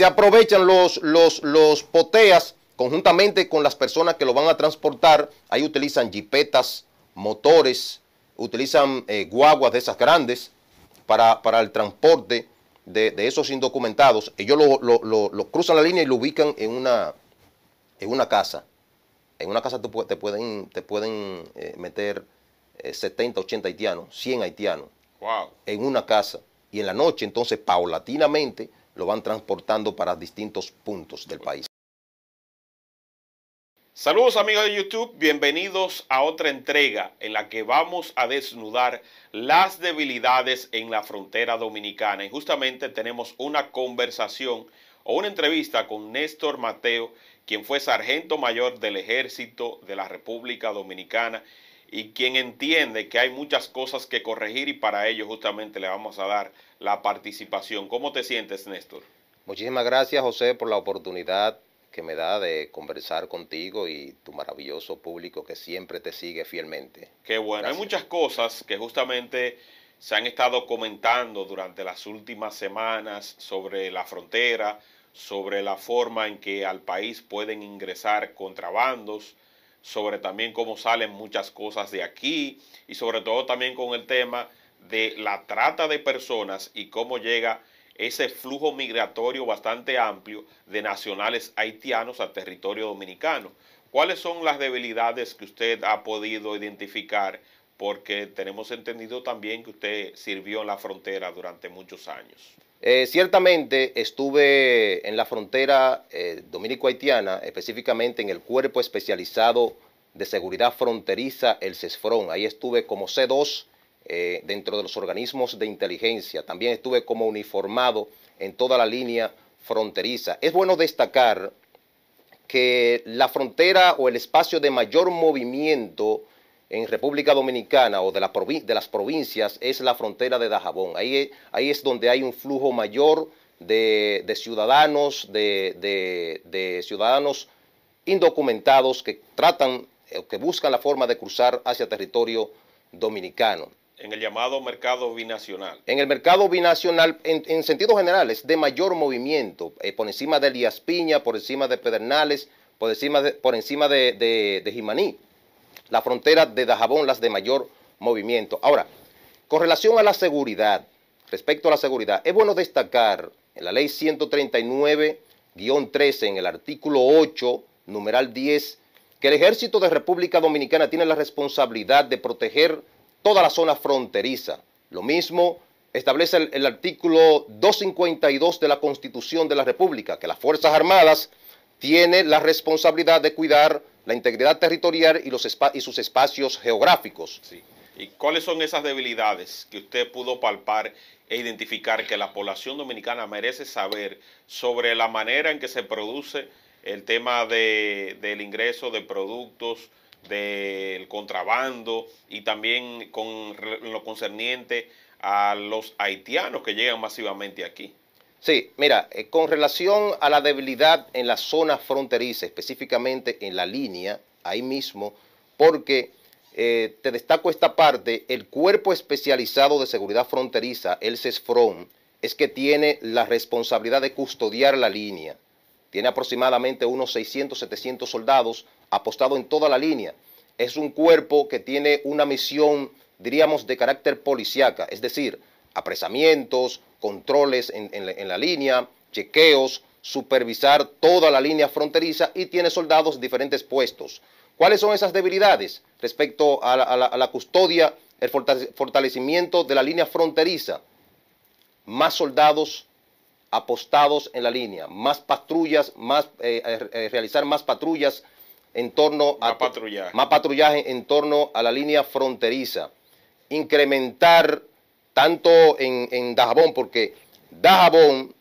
se aprovechan los, los, poteas conjuntamente con las personas que lo van a transportar. Ahí utilizan jipetas, motores, utilizan eh, guaguas de esas grandes para, el transporte de, esos indocumentados. Ellos lo, cruzan la línea y lo ubican en una, en una casa. En una casa te, pueden, te pueden eh, meter 70, eh, 80 haitianos, 100 haitianos. En una casa. Y en la noche, entonces, paulatinamente, lo van transportando para distintos puntos del país. Saludos amigos de YouTube, bienvenidos a otra entrega en la que vamos a desnudar las debilidades en la frontera dominicana. Y justamente tenemos una conversación o una entrevista con Néstor Mateo, quien fue sargento mayor del ejército de la República Dominicana y quien entiende que hay muchas cosas que corregir y para ello justamente le vamos a dar la participación. ¿Cómo te sientes, Néstor? Muchísimas gracias, José, por la oportunidad que me da de conversar contigo y tu maravilloso público que siempre te sigue fielmente. Qué bueno, hay muchas cosas que justamente se han estado comentando durante las últimas semanas sobre la frontera, sobre la forma en que al país pueden ingresar contrabandos, sobre también cómo salen muchas cosas de aquí y sobre todo también con el tema de la trata de personas y cómo llega ese flujo migratorio bastante amplio de nacionales haitianos al territorio dominicano. ¿Cuáles son las debilidades que usted ha podido identificar porque tenemos entendido también que usted sirvió en la frontera durante muchos años. Eh, ciertamente estuve en la frontera eh, dominico-haitiana, específicamente en el cuerpo especializado de seguridad fronteriza, el CESFRON. Ahí estuve como C2 eh, dentro de los organismos de inteligencia. También estuve como uniformado en toda la línea fronteriza. Es bueno destacar que la frontera o el espacio de mayor movimiento en República Dominicana o de, la de, las provincias es la frontera de Dajabón. Ahí es, donde hay un flujo mayor de, ciudadanos, de, ciudadanos indocumentados que tratan, eh, que buscan la forma de cruzar hacia territorio dominicano. En el llamado mercado binacional. En el mercado binacional, en, sentido general, es de mayor movimiento, eh, por encima de Elías Piña, por encima de Pedernales, por encima por encima de Jimaní la frontera de Dajabón las de mayor movimiento. Ahora, con relación a la seguridad, respecto a la seguridad, es bueno destacar en la ley 139-13, en el artículo 8, numeral 10, que el ejército de República Dominicana tiene la responsabilidad de proteger toda la zona fronteriza. Lo mismo establece el artículo 252 de la Constitución de la República, que las Fuerzas Armadas tiene la responsabilidad de cuidar la integridad territorial y, los y sus espacios geográficos. ¿Y cuáles son esas debilidades que usted pudo palpar e identificar que la población dominicana merece saber sobre la manera en que se produce el tema del ingreso de productos, del contrabando y también con lo concerniente a los haitianos que llegan masivamente aquí? Sí, mira, eh, con relación a la debilidad en la zona fronteriza, específicamente en la línea, ahí mismo, porque eh, te destaco esta parte, el Cuerpo Especializado de Seguridad Fronteriza, el CESFRON, es que tiene la responsabilidad de custodiar la línea. Tiene aproximadamente unos 600, 700 soldados apostados en toda la línea. Es un cuerpo que tiene una misión, diríamos, de carácter policiaca, es decir, apresamientos, controles en, la, línea, chequeos, supervisar toda la línea fronteriza y tiene soldados en diferentes puestos. ¿Cuáles son esas debilidades respecto a la, custodia, el fortalecimiento de la línea fronteriza? Más soldados apostados en la línea, más patrullas, más eh, eh, eh, realizar más patrullas en torno a más patrullaje en torno a la línea fronteriza, incrementar tanto en, en Dajabón, porque Dajabón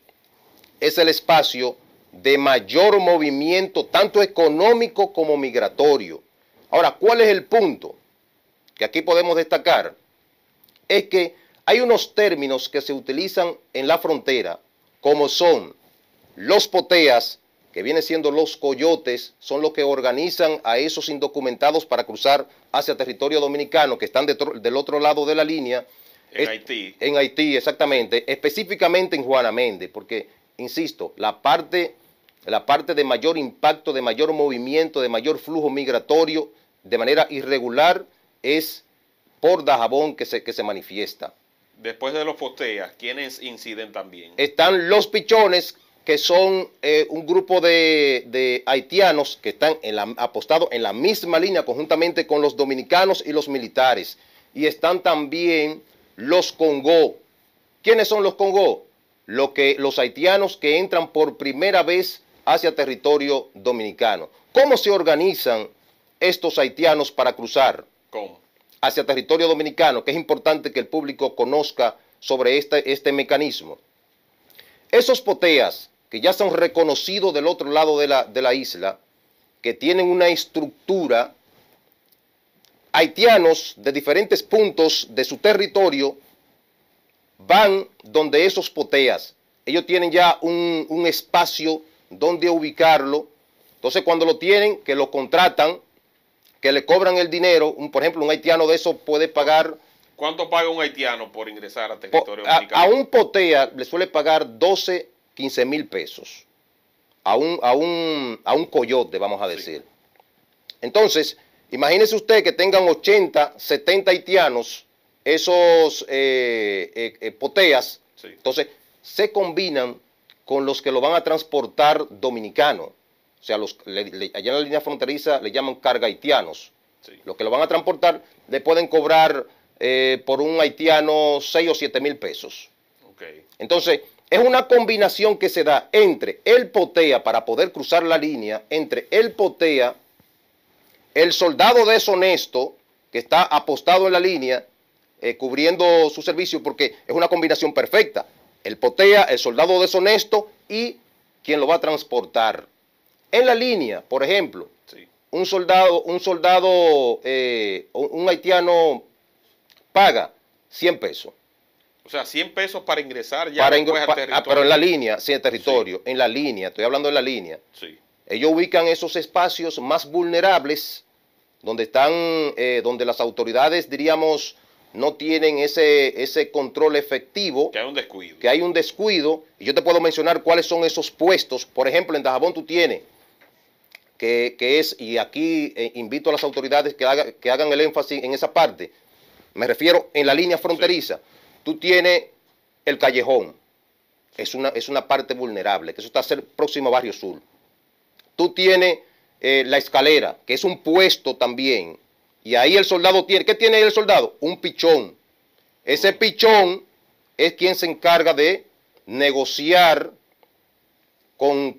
es el espacio de mayor movimiento, tanto económico como migratorio. Ahora, ¿cuál es el punto que aquí podemos destacar? Es que hay unos términos que se utilizan en la frontera, como son los poteas, que vienen siendo los coyotes, son los que organizan a esos indocumentados para cruzar hacia territorio dominicano, que están del otro lado de la línea, en Haití. En Haití, exactamente. Específicamente en Juana Méndez, porque, insisto, la parte, la parte de mayor impacto, de mayor movimiento, de mayor flujo migratorio, de manera irregular, es por Dajabón que se, se manifiesta. Después de los posteas, ¿quiénes inciden también? Están los pichones, que son eh, un grupo de, de, haitianos que están apostados en la misma línea conjuntamente con los dominicanos y los militares. Y están también los Congo. ¿Quiénes son los Congo? Lo que, los haitianos que entran por primera vez hacia territorio dominicano. ¿Cómo se organizan estos haitianos para cruzar ¿Cómo? hacia territorio dominicano? Que es importante que el público conozca sobre este, este mecanismo. Esos poteas, que ya son reconocidos del otro lado de la, de la isla, que tienen una estructura haitianos de diferentes puntos de su territorio van donde esos poteas. Ellos tienen ya un, espacio donde ubicarlo. Entonces cuando lo tienen, que lo contratan, que le cobran el dinero, por ejemplo, un haitiano de eso puede pagar... ¿Cuánto paga un haitiano por ingresar a territorio a, un potea le suele pagar 12, 15 mil pesos. A un, a, un, a un coyote, vamos a decir. Entonces, Imagínese usted que tengan 80, 70 haitianos, esos eh, eh, eh, poteas. Entonces, se combinan con los que lo van a transportar dominicano. O sea, allá en la línea fronteriza le llaman carga haitianos. Los que lo van a transportar le pueden cobrar por un haitiano 6 o 7 mil pesos. Entonces, es una combinación que se da entre el potea para poder cruzar la línea, entre el potea el soldado deshonesto que está apostado en la línea, eh, cubriendo su servicio, porque es una combinación perfecta. El potea, el soldado deshonesto y quien lo va a transportar. En la línea, por ejemplo, un soldado, un soldado, eh, un haitiano paga 100 pesos. O sea, 100 pesos para ingresar ya para territorio. Ah, pero en la línea, sí, territorio, en la línea, estoy hablando en la línea. Sí. Ellos ubican esos espacios más vulnerables, donde están, eh, donde las autoridades, diríamos, no tienen ese, ese control efectivo. Que hay un descuido. Que hay un descuido. Y yo te puedo mencionar cuáles son esos puestos. Por ejemplo, en Dajabón tú tienes, que, es, y aquí eh, invito a las autoridades que, que hagan el énfasis en esa parte. Me refiero en la línea fronteriza. Tú tienes el callejón. Es una, es una parte vulnerable, que eso está ser próximo Barrio Sur. Tú tienes eh, la escalera, que es un puesto también. Y ahí el soldado tiene, ¿qué tiene el soldado? Un pichón. Ese pichón es quien se encarga de negociar con,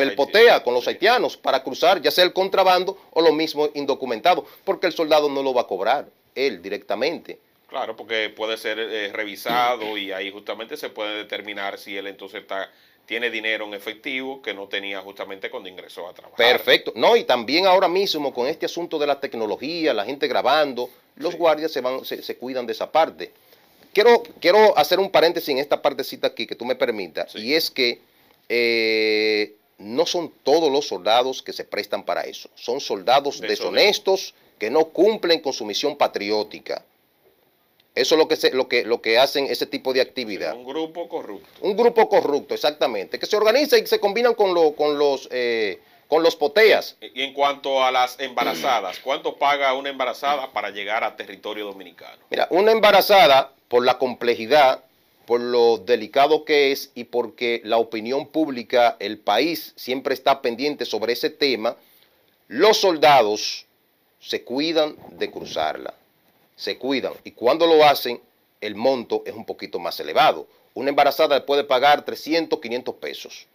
el POTEA, con los haitianos, para cruzar ya sea el contrabando o lo mismo indocumentado, porque el soldado no lo va a cobrar, él directamente. Claro, porque puede ser eh, revisado y ahí justamente se puede determinar si él entonces está tiene dinero en efectivo que no tenía justamente cuando ingresó a trabajar. Perfecto. No, y también ahora mismo con este asunto de la tecnología, la gente grabando, los guardias se, van, se, cuidan de esa parte. Quiero, quiero hacer un paréntesis en esta partecita aquí, que tú me permitas, y es que eh, no son todos los soldados que se prestan para eso. Son soldados deshonestos que no cumplen con su misión patriótica. Eso es lo que, lo, que, hacen ese tipo de actividad. Un grupo corrupto. Un grupo corrupto, exactamente, que se organiza y se combinan con, los... Eh, con los poteas. Y en cuanto a las embarazadas, ¿cuánto paga una embarazada para llegar a territorio dominicano? Mira, una embarazada, por la complejidad, por lo delicado que es y porque la opinión pública, el país siempre está pendiente sobre ese tema, los soldados se cuidan de cruzarla se cuidan y cuando lo hacen, el monto es un poquito más elevado. Una embarazada puede pagar 300, 500 pesos.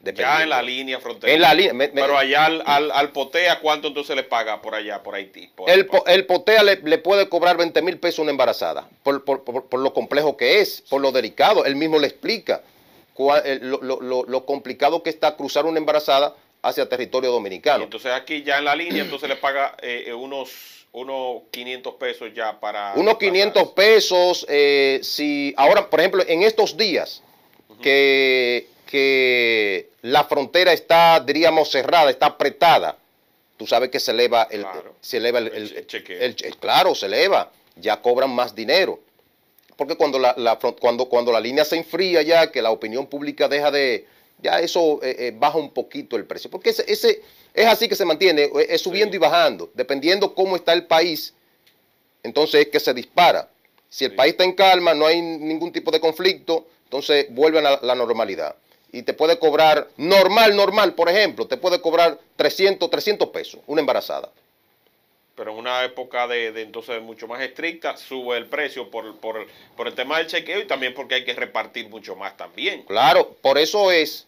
Ya en la línea fronteriza. En la línea. Pero allá al, al, POTEA, ¿cuánto entonces le paga por allá, por Haití? el, el, POTEA le, puede cobrar 20 mil pesos una embarazada, por, por, lo complejo que es, por lo delicado. Él mismo le explica cuál, lo, lo, lo, complicado que está cruzar una embarazada hacia territorio dominicano. entonces aquí ya en la línea, entonces le paga eh, eh, unos unos 500 pesos ya para... Unos 500 pesos, eh, si ahora, por ejemplo, en estos días que, la frontera está, diríamos, cerrada, está apretada, tú sabes que se eleva el... Claro. se eleva el, chequeo. claro, se eleva, ya cobran más dinero. Porque cuando la, cuando, cuando la línea se enfría ya, que la opinión pública deja de... Ya eso eh, eh, baja un poquito el precio. Porque ese es así que se mantiene, e, es subiendo y bajando, dependiendo cómo está el país, entonces es que se dispara. Si el país está en calma, no hay ningún tipo de conflicto, entonces vuelve a la normalidad. Y te puede cobrar, normal, normal, por ejemplo, te puede cobrar 300, 300 pesos, una embarazada pero en una época de, entonces mucho más estricta, sube el precio por, el tema del chequeo y también porque hay que repartir mucho más también. Claro, por eso es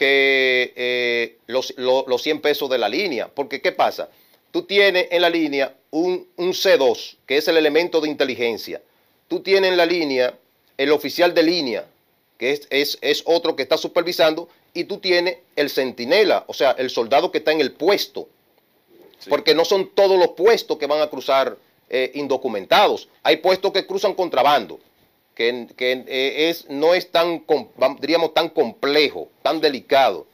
que eh, los, 100 pesos de la línea. Porque, ¿qué pasa? Tú tienes en la línea un, C2, que es el elemento de inteligencia. Tú tienes en la línea el oficial de línea, que es, otro que está supervisando. Y tú tienes el centinela, o sea, el soldado que está en el puesto. Porque no son todos los puestos que van a cruzar eh, indocumentados. Hay puestos que cruzan contrabando que, eh, es, no es tan, diríamos, tan complejo, tan delicado.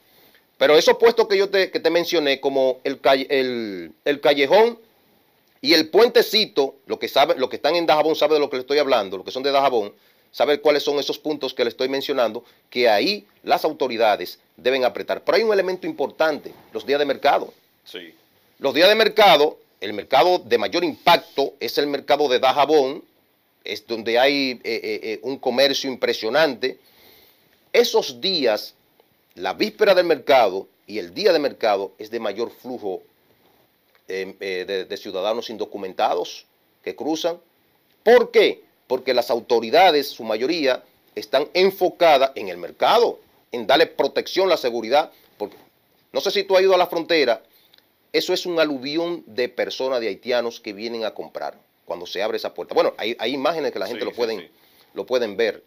Pero esos puestos que yo te, que te mencioné, como el, callejón y el puentecito, lo que, lo que están en Dajabón saben de lo que le estoy hablando, lo que son de Dajabón, saben cuáles son esos puntos que le estoy mencionando, que ahí las autoridades deben apretar. Pero hay un elemento importante, los días de mercado. Sí. Los días de mercado, el mercado de mayor impacto es el mercado de Dajabón, es donde hay eh, eh, eh, un comercio impresionante. Esos días, la víspera del mercado y el día de mercado es de mayor flujo em, de, ciudadanos indocumentados que cruzan. ¿Por qué? Porque las autoridades, su mayoría, están enfocadas en el mercado, en darle protección, la seguridad. Porque, no sé si tú has ido a la frontera, eso es un aluvión de personas, de haitianos que vienen a comprar cuando se abre esa puerta. Bueno, hay, imágenes que la gente lo, pueden, lo pueden ver.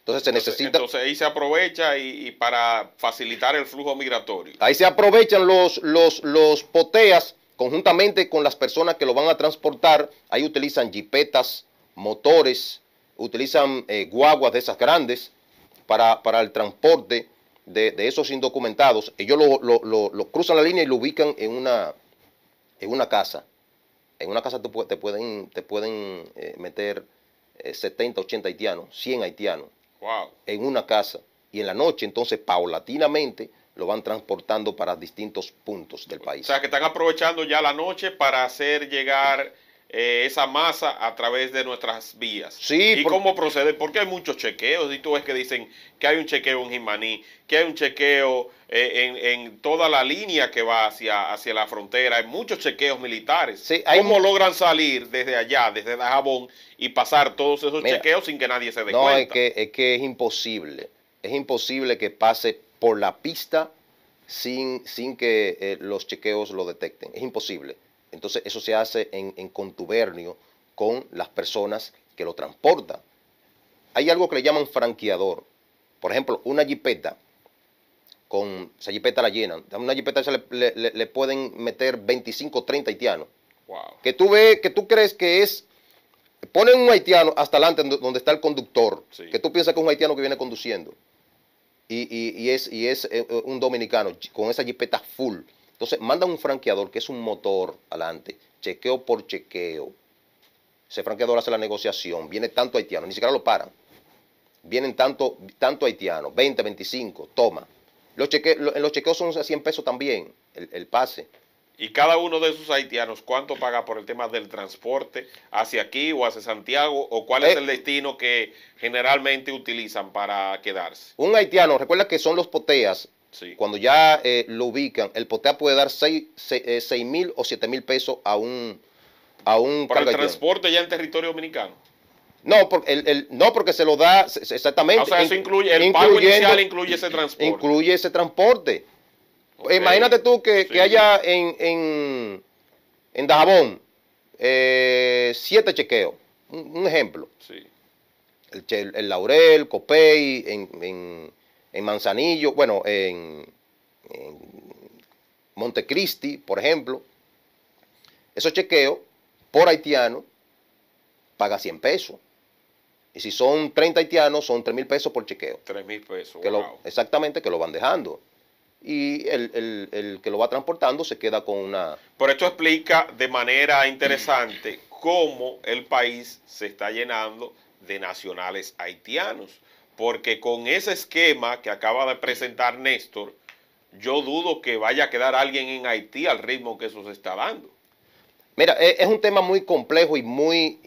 Entonces se necesita. Entonces ahí se aprovecha y, para facilitar el flujo migratorio. Ahí se aprovechan los, los, poteas conjuntamente con las personas que lo van a transportar. Ahí utilizan jipetas, motores, utilizan eh, guaguas de esas grandes para, el transporte de, esos indocumentados. Ellos lo, cruzan la línea y lo ubican en una, en una casa. En una casa te, pueden, te pueden eh, meter 70, eh, 80 haitianos, 100 haitianos. En una casa. Y en la noche, entonces, paulatinamente, lo van transportando para distintos puntos del país. O sea, que están aprovechando ya la noche para hacer llegar eh, esa masa a través de nuestras vías. Sí, ¿Y cómo procede? Porque hay muchos chequeos. Y tú ves que dicen que hay un chequeo en Jimaní, que hay un chequeo eh, en, toda la línea que va hacia, hacia la frontera. Hay muchos chequeos militares. Sí, ¿Cómo logran salir desde allá, desde Dajabón, y pasar todos esos chequeos sin que nadie se dé cuenta? es que, es que es imposible. Es imposible que pase por la pista sin, sin que eh, los chequeos lo detecten. Es imposible. Entonces eso se hace en, contubernio con las personas que lo transportan. Hay algo que le llaman franqueador. Por ejemplo, una jipeta, con esa jipeta la llenan. una jipeta le, pueden meter 25 o 30 haitianos. Que tú ves, que tú crees que es. Ponen un haitiano hasta adelante donde está el conductor. Que tú piensas que es un haitiano que viene conduciendo. Y, es, y es eh, un dominicano con esa jipeta full. Entonces, manda un franqueador que es un motor adelante, chequeo por chequeo. Ese franqueador hace la negociación, viene tanto haitiano, ni siquiera lo paran. Vienen tanto, tanto haitiano, 20, 25, toma. Los, los chequeos son 100 pesos también, el, el pase. Y cada uno de esos haitianos, ¿cuánto paga por el tema del transporte hacia aquí o hacia Santiago? ¿O cuál es eh. el destino que generalmente utilizan para quedarse? Un haitiano, recuerda que son los poteas, cuando ya eh, lo ubican, el potea puede dar 6 eh, mil o 7 mil pesos a un, a un ¿Para el transporte ya en territorio dominicano? No, porque no porque se lo da exactamente. O sea, eso incluye, el pago inicial incluye ese transporte. Incluye ese transporte. Imagínate tú que, haya en, en, en Dajabón eh, siete chequeos. Un, ejemplo. Sí. El, Laurel, Copey, en en Manzanillo, bueno, en, Montecristi, por ejemplo, esos chequeos por haitiano paga 100 pesos. Y si son 30 haitianos, son 3 mil pesos por chequeo. 3 mil pesos. exactamente, que lo van dejando. Y el, que lo va transportando se queda con una... Por esto explica de manera interesante cómo el país se está llenando de nacionales haitianos porque con ese esquema que acaba de presentar Néstor, yo dudo que vaya a quedar alguien en Haití al ritmo que eso se está dando. Mira, e, es un tema muy complejo y muy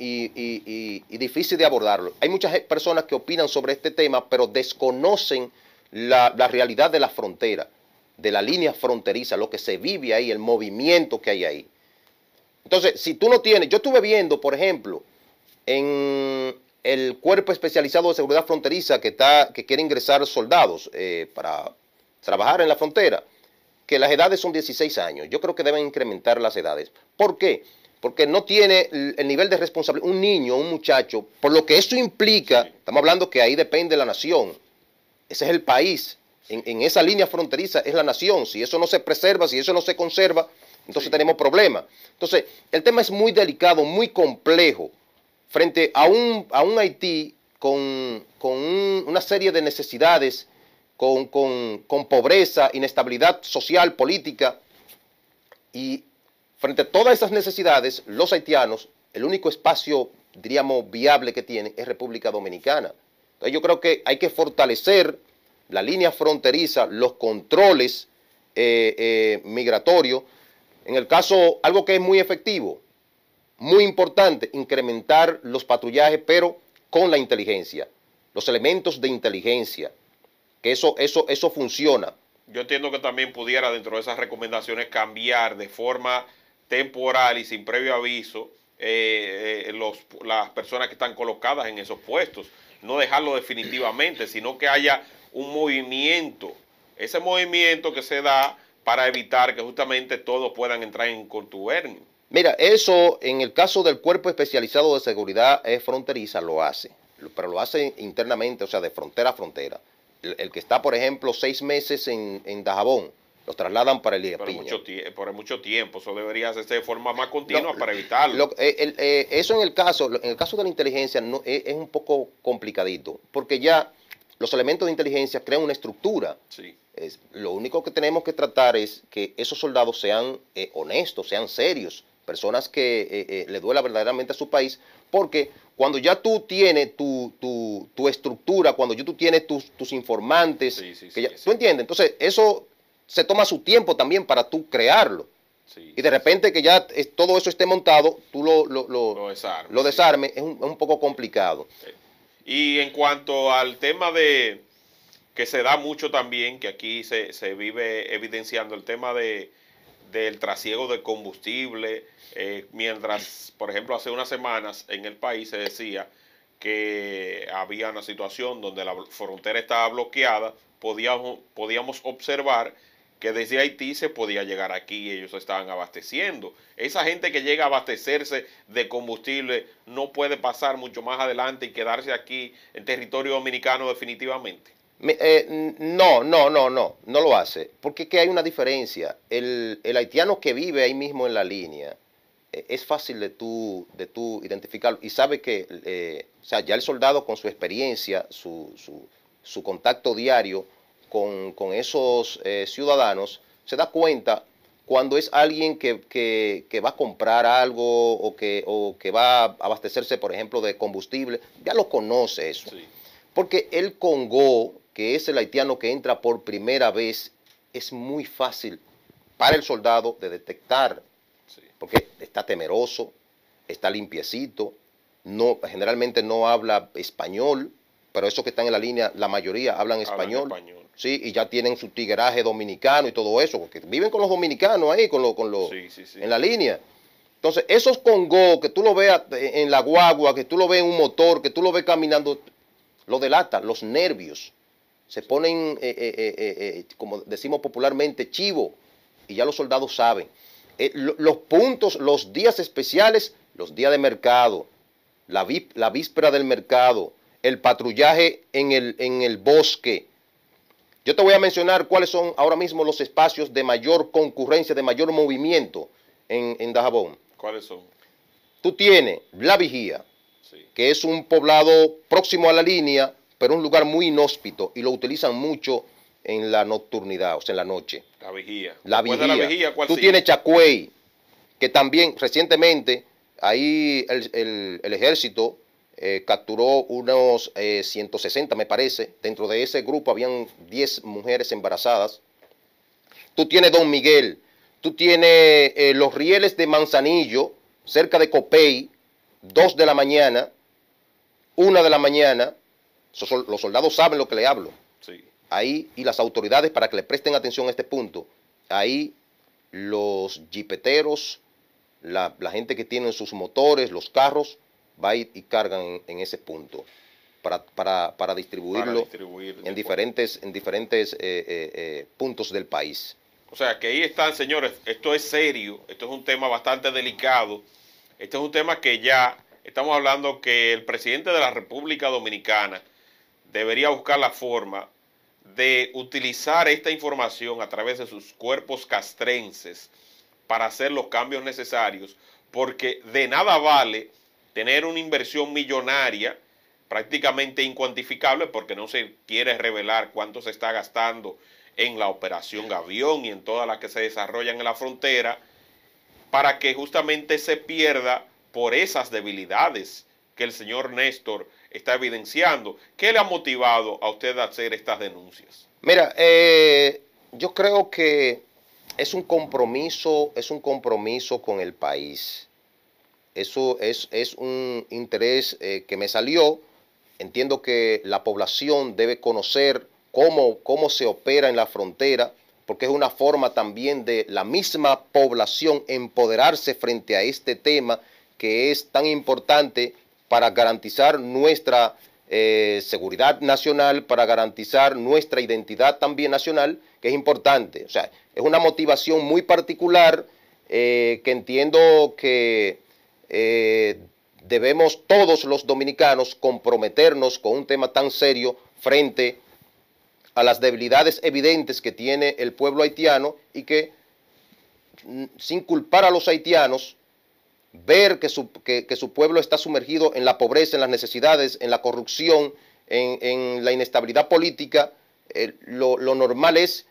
difícil de abordarlo. Hay muchas eh, personas que opinan sobre este tema, pero desconocen la, la realidad de la frontera, de la línea fronteriza, lo que se vive ahí, el movimiento que hay ahí. Entonces, si tú no tienes, yo estuve viendo, por ejemplo, en, el cuerpo especializado de seguridad fronteriza que, está, que quiere ingresar soldados eh, para trabajar en la frontera, que las edades son 16 años. Yo creo que deben incrementar las edades. ¿Por qué? Porque no tiene el nivel de responsabilidad un niño, un muchacho, por lo que eso implica, estamos hablando que ahí depende la nación, ese es el país, en, esa línea fronteriza es la nación. Si eso no se preserva, si eso no se conserva, entonces tenemos problemas. Entonces, el tema es muy delicado, muy complejo frente a un, Haití con, una serie de necesidades, con, pobreza, inestabilidad social, política, y frente a todas esas necesidades, los haitianos, el único espacio, diríamos, viable que tienen es República Dominicana. Entonces yo creo que hay que fortalecer la línea fronteriza, los controles eh, eh, migratorios. En el caso, algo que es muy efectivo, muy importante, incrementar los patrullajes, pero con la inteligencia, los elementos de inteligencia, que eso, eso, eso funciona. Yo entiendo que también pudiera dentro de esas recomendaciones cambiar de forma temporal y sin previo aviso eh, eh, las personas que están colocadas en esos puestos. No dejarlo definitivamente, sino que haya un movimiento, ese movimiento que se da para evitar que justamente todos puedan entrar en contubernio. Mira, eso en el caso del Cuerpo Especializado de Seguridad es Fronteriza lo hace, pero lo hace internamente, o sea, de frontera a frontera. El, que está, por ejemplo, seis meses en, en Dajabón, los trasladan para el IAPI. por mucho tiempo, eso debería hacerse de forma más continua para evitarlo. Eh, eh, eso en el caso, en el caso de la inteligencia no, eh, es, un poco complicadito, porque ya los elementos de inteligencia crean una estructura. Sí. lo único que tenemos que tratar es que esos soldados sean honestos, sean serios, personas que eh, eh, le duela verdaderamente a su país, porque cuando ya tú tienes tu, tu, estructura, cuando ya tú tienes tus, tus informantes, que ¿tú entiendes? Entonces, eso se toma su tiempo también para tú crearlo. y de repente que ya todo eso esté montado, tú lo, lo, desarmes, es, un, un, poco complicado. Y en cuanto al tema de que se da mucho también, que aquí se, se vive evidenciando el tema de del trasiego de combustible, eh, mientras, por ejemplo, hace unas semanas en el país se decía que había una situación donde la frontera estaba bloqueada, podíamos, podíamos observar que desde Haití se podía llegar aquí, y ellos estaban abasteciendo. Esa gente que llega a abastecerse de combustible no puede pasar mucho más adelante y quedarse aquí en territorio dominicano definitivamente no, no, no, no, no lo hace. Porque hay una diferencia. El, haitiano que vive ahí mismo en la línea, es fácil de tú, de tú identificarlo. Y sabe que, o sea, ya el soldado con su experiencia, su, su, contacto diario con, esos ciudadanos, se da cuenta cuando es alguien que, va a comprar algo o que, que va a abastecerse, por ejemplo, de combustible, ya lo conoce eso. Sí. Porque el Congo, que ese haitiano que entra por primera vez, es muy fácil para el soldado de detectar, porque está temeroso, está limpiecito, no, generalmente no habla español, pero esos que están en la línea, la mayoría hablan, español, Sí, y ya tienen su tigueraje dominicano y todo eso, porque viven con los dominicanos ahí, con los, con en la línea. Entonces, esos congo que tú lo veas en la guagua, que tú lo ves en un motor, que tú lo ves caminando, lo delata, los nervios se ponen, eh, eh, eh, como decimos popularmente, chivo, y ya los soldados saben. los puntos, los días especiales, los días de mercado, la, víspera del mercado, el patrullaje en el, bosque. Yo te voy a mencionar cuáles son ahora mismo los espacios de mayor concurrencia, de mayor movimiento en, Dajabón. ¿Cuáles son? Tú tienes La Vigía, que es un poblado próximo a la línea, pero un lugar muy inhóspito y lo utilizan mucho en la nocturnidad, o sea, en la noche. La vigía. La Tú tienes Chacuey, que también recientemente ahí el, ejército eh, capturó unos 160, eh, me parece. Dentro de ese grupo habían 10 mujeres embarazadas. Tú tienes Don Miguel, tú tienes eh, los rieles de Manzanillo, cerca de Copey, 2 de la mañana, 1 de la mañana, los soldados saben lo que le hablo. Ahí, y las autoridades para que le presten atención a este punto. Ahí los jipeteros, la, gente que tiene sus motores, los carros, va y, cargan en, ese punto para, distribuirlo en, diferentes, en diferentes eh, eh, eh, puntos del país. O sea, que ahí están, señores, esto es serio, esto es un tema bastante delicado, esto es un tema que ya estamos hablando que el presidente de la República Dominicana, debería buscar la forma de utilizar esta información a través de sus cuerpos castrenses para hacer los cambios necesarios, porque de nada vale tener una inversión millonaria prácticamente incuantificable porque no se quiere revelar cuánto se está gastando en la operación Gavión y en todas las que se desarrollan en la frontera, para que justamente se pierda por esas debilidades que el señor Néstor está evidenciando. ¿Qué le ha motivado a usted a hacer estas denuncias? Mira, eh, yo creo que es un compromiso, es un compromiso con el país. Eso es, un interés eh, que me salió. Entiendo que la población debe conocer cómo, cómo se opera en la frontera, porque es una forma también de la misma población empoderarse frente a este tema que es tan importante para garantizar nuestra eh, seguridad nacional, para garantizar nuestra identidad también nacional, que es importante. O sea, es una motivación muy particular eh, que entiendo que eh, debemos todos los dominicanos comprometernos con un tema tan serio frente a las debilidades evidentes que tiene el pueblo haitiano y que mm, sin culpar a los haitianos, ver que su, que, su, pueblo está sumergido en la pobreza, en las necesidades, en la corrupción, en, la inestabilidad política, eh, lo, normal es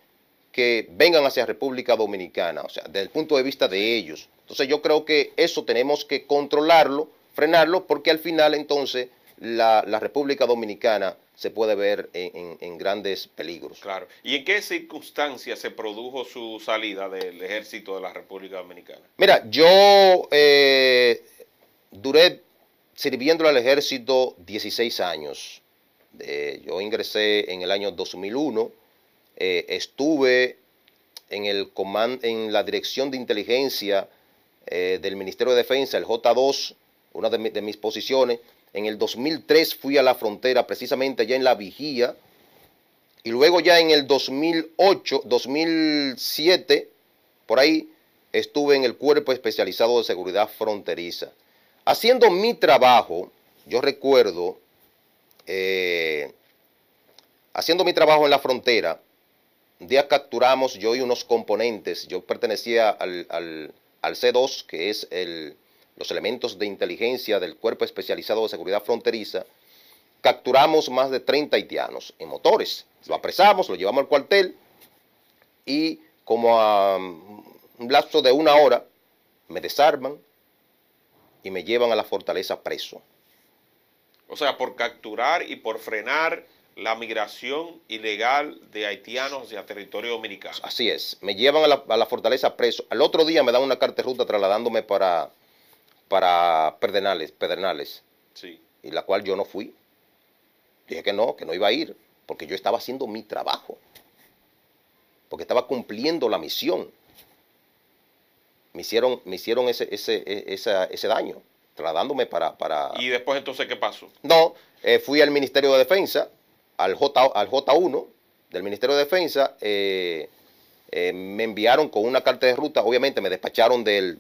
que vengan hacia República Dominicana, o sea, desde el punto de vista de ellos. Entonces yo creo que eso tenemos que controlarlo, frenarlo, porque al final entonces la, la República Dominicana se puede ver en, grandes peligros. Claro. ¿Y en qué circunstancias se produjo su salida del ejército de la República Dominicana? Mira, yo eh, duré sirviendo al ejército 16 años. Eh, yo ingresé en el año 2001, eh, estuve en, el en la dirección de inteligencia del Ministerio de Defensa, el J2, una de mis posiciones. En el 2003 fui a la frontera, precisamente ya en la vigía. Y luego ya en el 2008, 2007, por ahí, estuve en el cuerpo especializado de seguridad fronteriza. Haciendo mi trabajo, yo recuerdo, eh, haciendo mi trabajo en la frontera, un día capturamos yo y unos componentes, yo pertenecía al C2, que es el, los elementos de inteligencia del Cuerpo Especializado de Seguridad Fronteriza, capturamos más de 30 haitianos en motores. Lo apresamos, lo llevamos al cuartel y como a un lapso de una hora me desarman y me llevan a la fortaleza preso. O sea, por capturar y por frenar la migración ilegal de haitianos hacia territorio dominicano. Así es, me llevan a la, fortaleza preso. Al otro día me dan una carta de ruta trasladándome para para Pedernales, Pedernales. Sí. Y la cual yo no fui. Dije que no, que no iba a ir, porque yo estaba haciendo mi trabajo. Porque estaba cumpliendo la misión. Me hicieron, me hicieron ese, ese, e, ese daño, trasladándome para, para... ¿Y después entonces qué pasó? No, eh, fui al Ministerio de Defensa, al, J, al J1 del Ministerio de Defensa. Eh, eh, me enviaron con una carta de ruta, obviamente me despacharon del,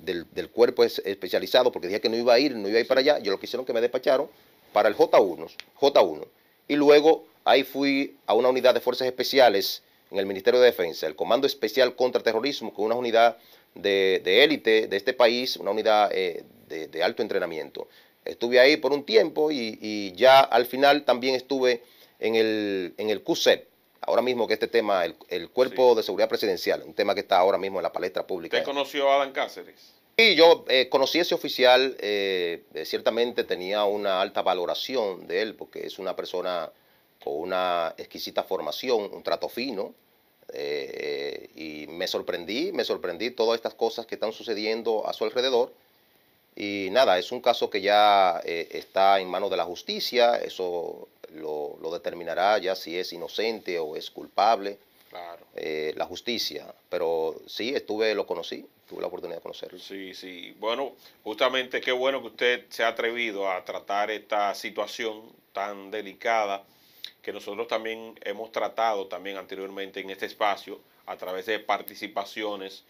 cuerpo especializado porque dije que no iba a ir, no iba a ir para allá. Yo lo que hicieron que me despacharon para el J1, J1. Y luego ahí fui a una unidad de fuerzas especiales en el Ministerio de Defensa, el Comando Especial contra Terrorismo, con una unidad de, élite de este país, una unidad eh, de, alto entrenamiento. Estuve ahí por un tiempo y, ya al final también estuve en el, en el ahora mismo que este tema, el, cuerpo de seguridad presidencial, un tema que está ahora mismo en la palestra pública. ¿Usted conoció a Adán Cáceres? Sí, yo eh, conocí a ese oficial, eh, eh, ciertamente tenía una alta valoración de él, porque es una persona con una exquisita formación, un trato fino, y me sorprendí, me sorprendí todas estas cosas que están sucediendo a su alrededor. Y nada, es un caso que ya está en manos de la justicia, eso lo, determinará ya si es inocente o es culpable. Eh, la justicia. Pero sí, estuve, lo conocí, tuve la oportunidad de conocerlo. Sí, sí. Bueno, justamente qué bueno que usted se ha atrevido a tratar esta situación tan delicada que nosotros también hemos tratado también anteriormente en este espacio a través de participaciones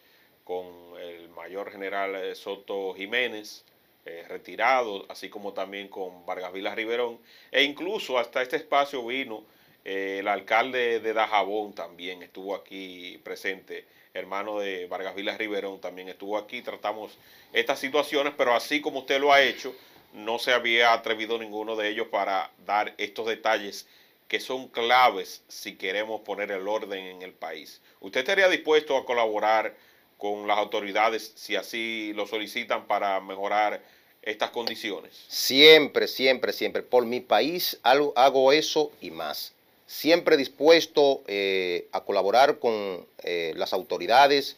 con el mayor general eh, Soto Jiménez, eh, retirado, así como también con Vargas Vila Riverón. E incluso hasta este espacio vino eh, el alcalde de Dajabón también, estuvo aquí presente, hermano de Vargas Vilas Riverón también estuvo aquí, tratamos estas situaciones, pero así como usted lo ha hecho, no se había atrevido ninguno de ellos para dar estos detalles que son claves si queremos poner el orden en el país. ¿Usted estaría dispuesto a colaborar? con las autoridades si así lo solicitan para mejorar estas condiciones? Siempre, siempre, siempre. Por mi país hago, eso y más. Siempre dispuesto eh, a colaborar con eh, las autoridades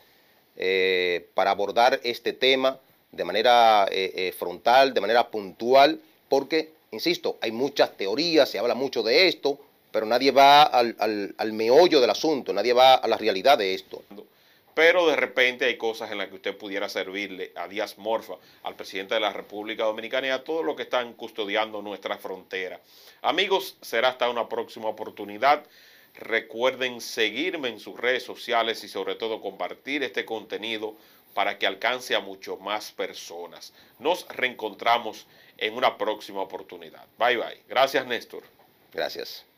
eh, para abordar este tema de manera frontal, de manera puntual, porque, insisto, hay muchas teorías, se habla mucho de esto, pero nadie va al, al meollo del asunto, nadie va a la realidad de esto pero de repente hay cosas en las que usted pudiera servirle a Díaz Morfa, al presidente de la República Dominicana y a todos los que están custodiando nuestra frontera. Amigos, será hasta una próxima oportunidad. Recuerden seguirme en sus redes sociales y sobre todo compartir este contenido para que alcance a mucho más personas. Nos reencontramos en una próxima oportunidad. Bye bye. Gracias, Néstor. Gracias.